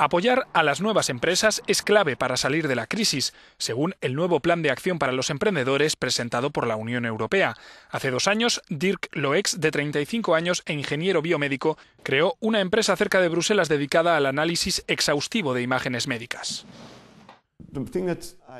Apoyar a las nuevas empresas es clave para salir de la crisis, según el nuevo Plan de Acción para los Emprendedores presentado por la Unión Europea. Hace dos años, Dirk Loex, de 35 años e ingeniero biomédico, creó una empresa cerca de Bruselas dedicada al análisis exhaustivo de imágenes médicas.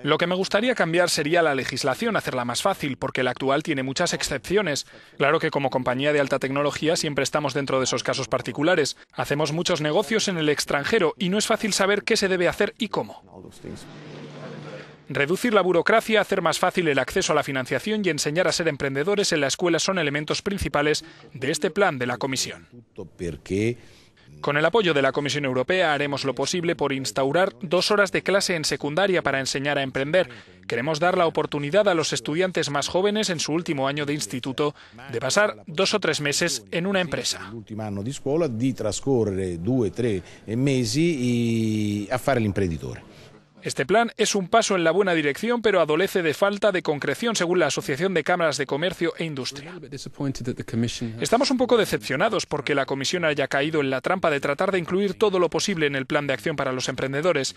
Lo que me gustaría cambiar sería la legislación, hacerla más fácil, porque la actual tiene muchas excepciones. Claro que como compañía de alta tecnología siempre estamos dentro de esos casos particulares. Hacemos muchos negocios en el extranjero y no es fácil saber qué se debe hacer y cómo. Reducir la burocracia, hacer más fácil el acceso a la financiación y enseñar a ser emprendedores en la escuela son elementos principales de este plan de la Comisión. Con el apoyo de la Comisión Europea haremos lo posible por instaurar dos horas de clase en secundaria para enseñar a emprender. Queremos dar la oportunidad a los estudiantes más jóvenes en su último año de instituto de pasar dos o tres meses en una empresa. Este plan es un paso en la buena dirección, pero adolece de falta de concreción, según la Asociación de Cámaras de Comercio e Industria. Estamos un poco decepcionados porque la Comisión haya caído en la trampa de tratar de incluir todo lo posible en el plan de acción para los emprendedores.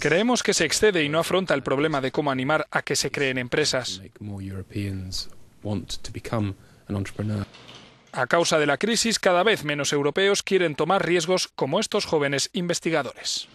Creemos que se excede y no afronta el problema de cómo animar a que se creen empresas. A causa de la crisis, cada vez menos europeos quieren tomar riesgos como estos jóvenes investigadores.